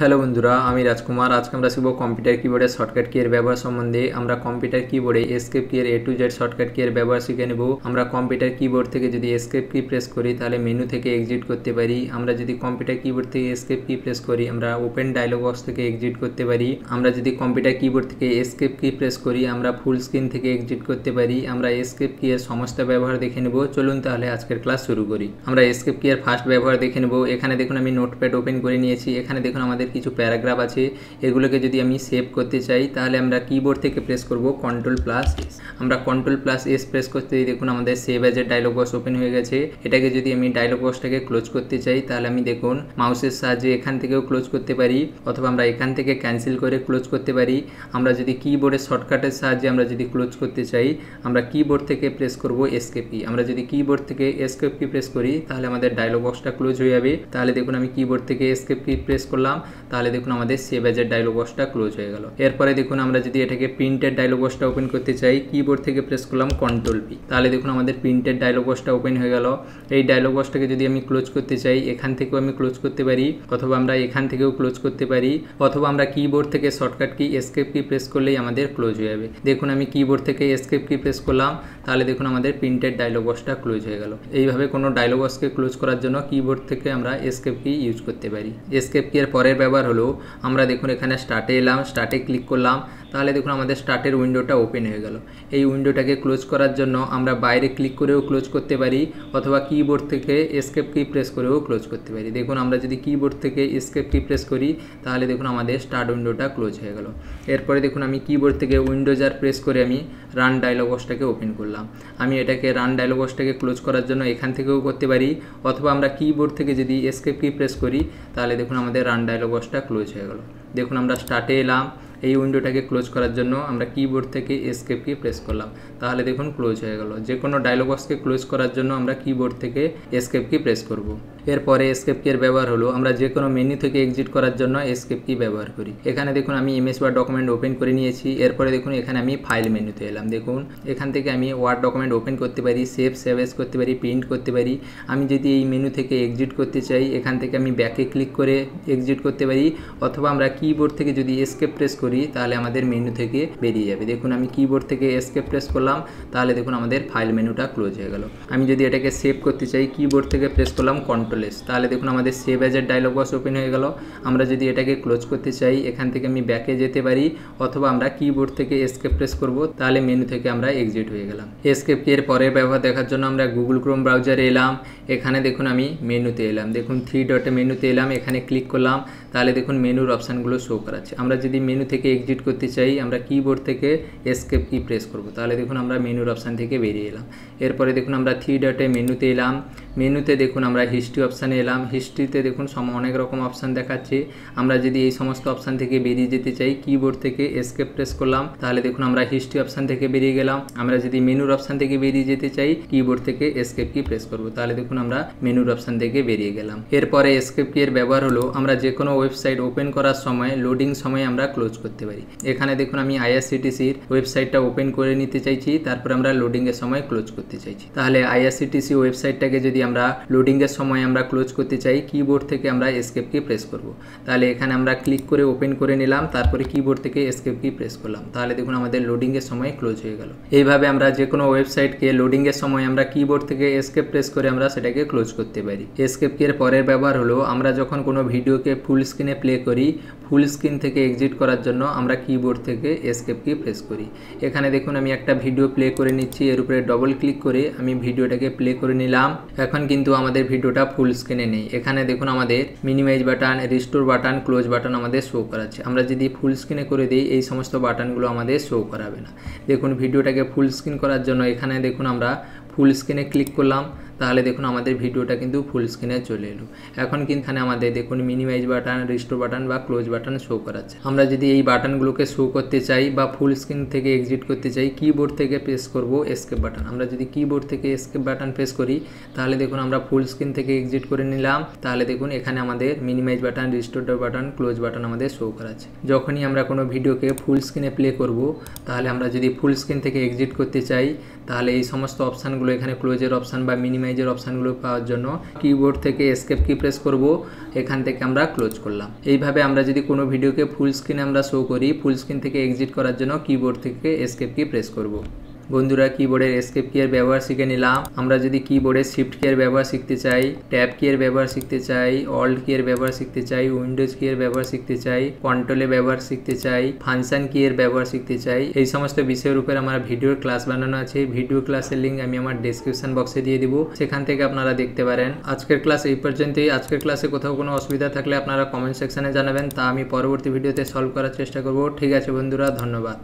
hello বন্ধুরা আমি রাজকুমার আজকে আমরা শিখব কম্পিউটার কিবোর্ডের শর্টকাট কিয়ের ব্যবহার সম্বন্ধে আমরা কম্পিউটার কিবোর্ডে এসকেপ কিয়ের এ টু জেড শর্টকাট কিয়ের ব্যবহার শিখে নেব আমরা কম্পিউটার কিবোর্ড থেকে যদি এসকেপ কি প্রেস করি তাহলে মেনু থেকে এক্সিট করতে পারি আমরা যদি কম্পিউটার কিবোর্ড থেকে এসকেপ কি প্রেস করি আমরা ওপেন ডায়লগ বক্স থেকে এক্সিট করতে পারি আমরা যদি কম্পিউটার কিবোর্ড থেকে এসকেপ কি প্রেস করি আমরা ফুল স্ক্রিন থেকে এক্সিট করতে পারি আমরা এসকেপ কিয়ের সমস্ত ব্যবহার দেখে নেব চলুন তাহলে আজকের ক্লাস শুরু করি আমরা এসকেপ কিয়ের ফার্স্ট ব্যবহার দেখে নেব এখানে দেখুন আমি নোটপ্যাড ওপেন করে নিয়েছি এখানে দেখুন আমাদের আমাদের কিছু প্যারাগ্রাফ আছে এগুলোকে যদি আমি সেভ করতে চাই তাহলে আমরা কিবোর্ড থেকে প্রেস করব কন্ট্রোল প্লাস এস আমরা কন্ট্রোল প্লাস এস প্রেস করতে দেখুন আমাদের সেভ অ্যাজের ডায়লগ বক্স ওপেন হয়ে গেছে এটাকে যদি আমি ডায়লগ বক্সটাকে ক্লোজ করতে চাই তাহলে আমি দেখুন মাউসের সাহায্যে এখান থেকেও ক্লোজ করতে পারি অথবা আমরা এখান থেকে ক্যান্সেল করে ক্লোজ করতে পারি আমরা যদি কিবোর্ডের শর্টকাটের সাহায্যে আমরা যদি ক্লোজ করতে চাই আমরা কিবোর্ড থেকে প্রেস করব এসকেপি আমরা যদি কিবোর্ড থেকে এসকেপি প্রেস করি তাহলে আমাদের ডায়লগ বক্সটা ক্লোজ হয়ে যাবে তাহলে দেখুন আমি কিবোর্ড থেকে এসকেপি প্রেস করলাম তাহলে দেখুন আমাদের সেভ এজের ডায়লগ বক্সটা ক্লোজ হয়ে গেল এরপরে দেখুন আমরা যদি এটাকে প্রিন্টের ডায়লগ বক্সটা ওপেন করতে চাই কিবোর্ড থেকে প্রেস করলাম কন্ট্রোল পি তাহলে দেখুন আমাদের প্রিন্টের ডায়লগ বক্সটা ওপেন হয়ে গেল এই ডায়লগ বক্সটাকে যদি আমি ক্লোজ করতে চাই এখান থেকেও আমি ক্লোজ করতে পারি অথবা আমরা এখান থেকেও ক্লোজ করতে পারি অথবা আমরা কিবোর্ড থেকে shortcut key escape key press করলেই আমাদের ক্লোজ হয়ে যাবে দেখুন আমি কিবোর্ড থেকে এসকেপ কি প্রেস করলাম তাহলে দেখুন আমাদের প্রিন্টের ডায়লগ বক্সটা ক্লোজ হয়ে গেল এইভাবে কোনো ডায়লগ বক্সকে ক্লোজ করার জন্য কিবোর্ড থেকে আমরা এসকেপ কি ইউজ করতে পারি এসকেপ কি এর পরের এবার হলো আমরা দেখুন এখানে স্টার্টে এলাম স্টার্টে ক্লিক করলাম তাহলে দেখুন আমাদের স্টার্টের উইন্ডোটা ওপেন হয়ে গেল এই উইন্ডোটাকে ক্লোজ করার জন্য আমরা বাইরে ক্লিক করেও ক্লোজ করতে পারি অথবা কিবোর্ড থেকে স্কেপ কি প্রেস করেও ক্লোজ করতে পারি দেখুন আমরা যদি কিবোর্ড থেকে স্কেপ কি প্রেস করি তাহলে দেখুন আমাদের স্টার্ট উইন্ডোটা ক্লোজ হয়ে গেল এরপরে দেখুন আমি কিবোর্ড থেকে উইন্ডোজ আর প্রেস করে আমি রান ডায়লগ বক্সটাকে ওপেন করলাম আমি এটাকে রান ডায়লগ বক্সটাকে ক্লোজ করার জন্য এখান থেকেও করতে পারি অথবা আমরা কিবোর্ড থেকে যদি স্কেপ কি প্রেস করি তাহলে দেখুন আমাদের রান ডায়লগ বক্সটা ক্লোজ হয়ে গেল দেখুন আমরা স্টার্টে এলাম এই উইন্ডোটাকে ক্লোজ করার জন্য আমরা কিবোর্ড থেকে এসকেপ কি প্রেস করলাম তাহলে দেখুন ক্লোজ হয়ে গেল যে কোনো ডায়লগ বক্সকে ক্লোজ করার জন্য আমরা কিবোর্ড থেকে এসকেপ কি প্রেস করব এরপরে স্কেপ কি এর ব্যবহার হলো আমরা যে কোনো মেনু থেকে এক্সিট করার জন্য এসকেপ কি ব্যবহার করি এখানে দেখুন আমি এমএস ওয়ার্ড ডকুমেন্ট ওপেন করে নিয়েছি এরপরে দেখুন এখানে আমি ফাইল মেনুতে এলাম দেখুন এখান থেকে আমি ওয়ার্ড ডকুমেন্ট ওপেন করতে পারি সেভ সেভেজ করতে পারি প্রিন্ট করতে পারি আমি যদি এই মেনু থেকে এক্সিট করতে চাই এখান থেকে আমি ব্যাকে ক্লিক করে এক্সিট করতে পারি অথবা আমরা কিবোর্ড থেকে যদি স্কেপ প্রেস করি তাহলে আমাদের মেনু থেকে বেরিয়ে যাবে দেখুন আমি কিবোর্ড থেকে স্কেপ প্রেস করলাম তাহলে দেখুন আমাদের ফাইল মেনুটা ক্লোজ হয়ে গেল আমি যদি এটাকে সেভ করতে চাই কিবোর্ড থেকে প্রেস করলাম কন্ট্রোল কন্ট্রোলেস তাহলে দেখুন আমাদের সেভ অ্যাজের ডায়লগ বক্স ওপেন হয়ে গেল আমরা যদি এটাকে ক্লোজ করতে চাই এখান থেকে আমি ব্যাকে যেতে পারি অথবা আমরা কিবোর্ড থেকে এসকেপ প্রেস করব তাহলে মেনু থেকে আমরা এক্সিট হয়ে গেলাম এসকেপ এর পরের ব্যবহার দেখার জন্য আমরা গুগল ক্রোম ব্রাউজারে এলাম এখানে দেখুন আমি মেনুতে এলাম দেখুন থ্রি ডটে মেনুতে এলাম এখানে ক্লিক করলাম তাহলে দেখুন মেনুর অপশানগুলো শো করাচ্ছে আমরা যদি মেনু থেকে এক্সিট করতে চাই আমরা কিবোর্ড থেকে এসকেপ কি প্রেস করব তাহলে দেখুন আমরা মেনুর অপশান থেকে বেরিয়ে এলাম এরপরে দেখুন আমরা থ্রি ডটে মেনুতে এলাম মেনুতে দেখুন আমরা হিস্ট্রি অপশানে এলাম হিস্ট্রিতে দেখুন সম অনেক রকম অপশান দেখাচ্ছে আমরা যদি এই সমস্ত অপশান থেকে বেরিয়ে যেতে চাই কিবোর্ড থেকে এসকেপ প্রেস করলাম তাহলে দেখুন আমরা হিস্ট্রি অপশান থেকে বেরিয়ে গেলাম আমরা যদি মেনুর অপশান থেকে বেরিয়ে যেতে চাই কিবোর্ড থেকে এসকেপ কি প্রেস করব তাহলে দেখুন আমরা মেনুর অপশান থেকে বেরিয়ে গেলাম এরপরে এসকেপ কি এর ব্যবহার হলো আমরা যে কোনো ওয়েবসাইট ওপেন করার সময় লোডিং সময় আমরা ক্লোজ করতে পারি এখানে দেখুন আমি আইআরসিটিসির ওয়েবসাইটটা ওপেন করে নিতে চাইছি তারপর আমরা লোডিংয়ের সময় ক্লোজ করতে চাইছি তাহলে আইআরসিটিসি ওয়েবসাইটটাকে যদি আমরা লোডিংয়ের সময় আমরা ক্লোজ করতে চাই কিবোর্ড থেকে আমরা এসকেপ কি প্রেস করব তাহলে এখানে আমরা ক্লিক করে ওপেন করে নিলাম তারপরে কিবোর্ড থেকে এসকেপ কি প্রেস করলাম তাহলে দেখুন আমাদের লোডিংয়ের সময় ক্লোজ হয়ে গেল এইভাবে আমরা যে কোনো ওয়েবসাইটকে লোডিংয়ের সময় আমরা কিবোর্ড থেকে এসকেপ প্রেস করে আমরা সেটাকে ক্লোজ করতে পারি এসকেপ এর পরের ব্যবহার হলো আমরা যখন কোনো ভিডিওকে ফুল স্ক্রিনে প্লে করি ফুল স্ক্রিন থেকে এক্সিট করার জন্য আমরা কিবোর্ড থেকে এসকেপ কি প্রেস করি এখানে দেখুন আমি একটা ভিডিও প্লে করে নিচ্ছি এর উপরে ডবল ক্লিক করে আমি ভিডিওটাকে প্লে করে নিলাম এখন কিন্তু আমাদের ভিডিওটা ফুল স্ক্রিনে নেই এখানে দেখুন আমাদের minimise button restore button close button আমাদের শো করাচ্ছে আমরা যদি ফুল স্ক্রিনে করে দিই এই সমস্ত বাটনগুলো আমাদের শো করাবে না দেখুন ভিডিওটাকে ফুল স্ক্রিন করার জন্য এখানে দেখুন আমরা ফুল স্ক্রিনে ক্লিক করলাম তাহলে দেখুন আমাদের ভিডিওটা কিন্তু ফুল স্ক্রিনে চলে এলো এখন কিন্তু এখানে আমাদের দেখুন মিনিমাইজ বাটন রিস্টোর বাটন বা ক্লোজ বাটন শো করাচ্ছে আমরা যদি এই বাটনগুলোকে শো করতে চাই বা ফুল স্ক্রিন থেকে এক্সিট করতে চাই কিবোর্ড থেকে প্রেস করব এসকেপ বাটন আমরা যদি কিবোর্ড থেকে এসকেপ বাটন প্রেস করি তাহলে দেখুন আমরা ফুল স্ক্রিন থেকে এক্সিট করে নিলাম তাহলে দেখুন এখানে আমাদের minimise button restore button close button আমাদের শো করাচ্ছে যখনই আমরা কোনো ভিডিওকে ফুল স্ক্রিনে প্লে করব তাহলে আমরা যদি ফুল স্ক্রিন থেকে এক্সিট করতে চাই তাহলে এই সমস্ত অপশানগুলো এখানে ক্লোজের অপশান বা মিনিমাইজ ইমেজের অপশানগুলো পাওয়ার জন্য কিবোর্ড থেকে স্কেপ কি প্রেস করব এখান থেকে আমরা ক্লোজ করলাম এইভাবে আমরা যদি কোনো ভিডিওকে ফুল স্ক্রিনে আমরা শো করি ফুল স্ক্রিন থেকে এক্সিট করার জন্য কিবোর্ড থেকে স্কেপ কি প্রেস করবো বন্ধুরা কিবোর্ডের এসকেপ কিয়ের ব্যবহার শিখে নিলাম আমরা যদি কিবোর্ডের শিফট কিয়ের ব্যবহার শিখতে চাই ট্যাব কিয়ের ব্যবহার শিখতে চাই অল্ড কিয়ের ব্যবহার শিখতে চাই উইন্ডোজ কিয়ের ব্যবহার শিখতে চাই কন্ট্রোলে ব্যবহার শিখতে চাই ফাংশন কিয়ের ব্যবহার শিখতে চাই এই সমস্ত বিষয়ের উপরে আমার ভিডিওর ক্লাস বানানো আছে ভিডিও ক্লাসের লিঙ্ক আমি আমার ডেসক্রিপশন বক্সে দিয়ে দিব সেখান থেকে আপনারা দেখতে পারেন আজকের ক্লাস এই পর্যন্তই আজকের ক্লাসে কোথাও কোনো অসুবিধা থাকলে আপনারা কমেন্ট সেকশনে জানাবেন তা আমি পরবর্তী ভিডিওতে সলভ করার চেষ্টা করব ঠিক আছে বন্ধুরা ধন্যবাদ